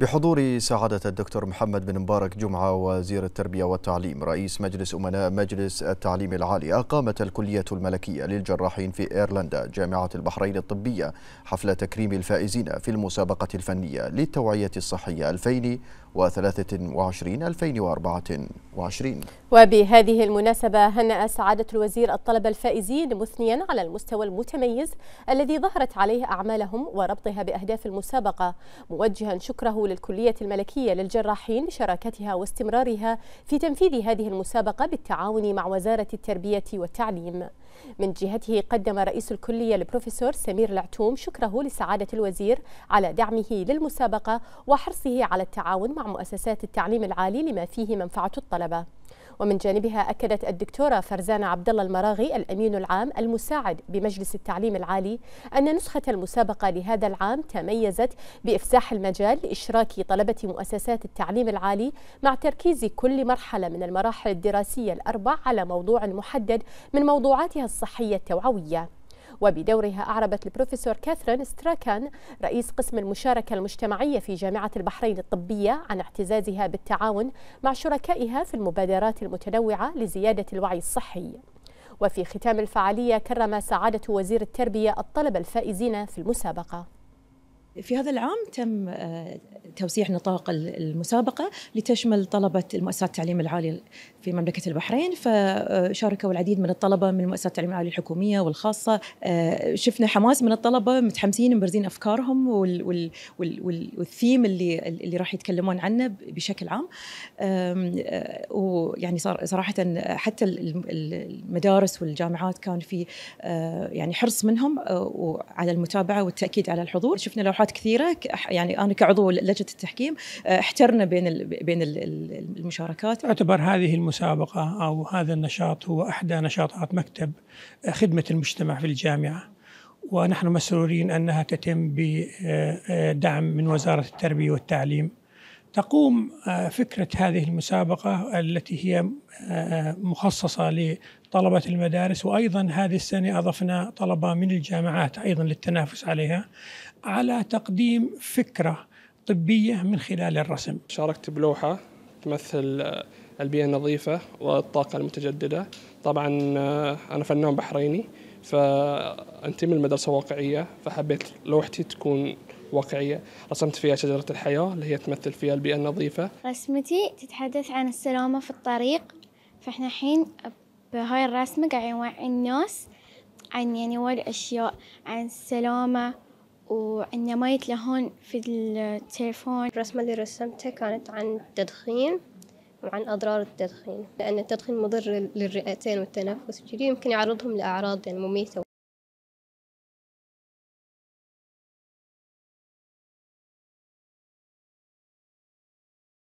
بحضور سعادة الدكتور محمد بن مبارك جمعة وزير التربية والتعليم رئيس مجلس أمناء مجلس التعليم العالي أقامت الكلية الملكية للجراحين في إيرلندا جامعة البحرين الطبية حفل تكريم الفائزين في المسابقة الفنية للتوعية الصحية 2023-2024 2020 وبهذه المناسبة هنأ سعادة الوزير الطلبة الفائزين مثنيا على المستوى المتميز الذي ظهرت عليه أعمالهم وربطها بأهداف المسابقة موجها شكره للكلية الملكية للجراحين لشراكتها واستمرارها في تنفيذ هذه المسابقة بالتعاون مع وزارة التربية والتعليم من جهته قدم رئيس الكلية البروفيسور سمير العتوم شكره لسعادة الوزير على دعمه للمسابقة وحرصه على التعاون مع مؤسسات التعليم العالي لما فيه منفعة الطلبة الطلبة ومن جانبها أكدت الدكتورة فرزانة عبد الله المراغي الأمين العام المساعد بمجلس التعليم العالي أن نسخة المسابقة لهذا العام تميزت بإفساح المجال لإشراك طلبة مؤسسات التعليم العالي مع تركيز كل مرحلة من المراحل الدراسية الأربع على موضوع محدد من موضوعاتها الصحية التوعوية وبدورها أعربت البروفيسور كاثرين ستراكان رئيس قسم المشاركة المجتمعية في جامعة البحرين الطبية عن اعتزازها بالتعاون مع شركائها في المبادرات المتنوعة لزيادة الوعي الصحي وفي ختام الفعالية كرم سعادة وزير التربية الطلبة الفائزين في المسابقة في هذا العام تم آه، توسيع نطاق المسابقة لتشمل طلبة المؤسسات التعليم العالي في مملكة البحرين فشاركوا العديد من الطلبة من المؤسسات التعليم العالي الحكومية والخاصة آه، شفنا حماس من الطلبة متحمسين مبرزين أفكارهم والثيم اللي اللي راح يتكلمون عنه بشكل عام آه، ويعني صراحة حتى المدارس والجامعات كان في يعني حرص منهم على المتابعة والتأكيد على الحضور شفنا لوحات مرات كثيره يعني انا كعضو لجنه التحكيم آه، احترنا بين بين المشاركات اعتبر هذه المسابقه او هذا النشاط هو احدى نشاطات مكتب آه، خدمه المجتمع في الجامعه ونحن مسرورين انها تتم بدعم آه، من وزاره التربيه والتعليم تقوم آه، فكرة هذه المسابقة التي هي آه، مخصصة لطلبة المدارس وأيضا هذه السنة أضفنا طلبة من الجامعات أيضا للتنافس عليها على تقديم فكرة طبية من خلال الرسم شاركت بلوحة تمثل آه، البيئة النظيفة والطاقة المتجددة طبعا أنا فنان بحريني فأنتمي للمدرسة واقعية فحبيت لوحتي تكون واقعية رسمت فيها شجرة الحياة اللي هي تمثل فيها البيئة النظيفة رسمتي تتحدث عن السلامة في الطريق فإحنا الحين بهاي الرسمة قاعد نوعي الناس عن يعني وايد أشياء عن السلامة وإنه ما يتلهون في التليفون الرسمة اللي رسمتها كانت عن التدخين وعن أضرار التدخين لأن التدخين مضر للرئتين والتنفس يمكن يعرضهم لأعراض يعني مميتة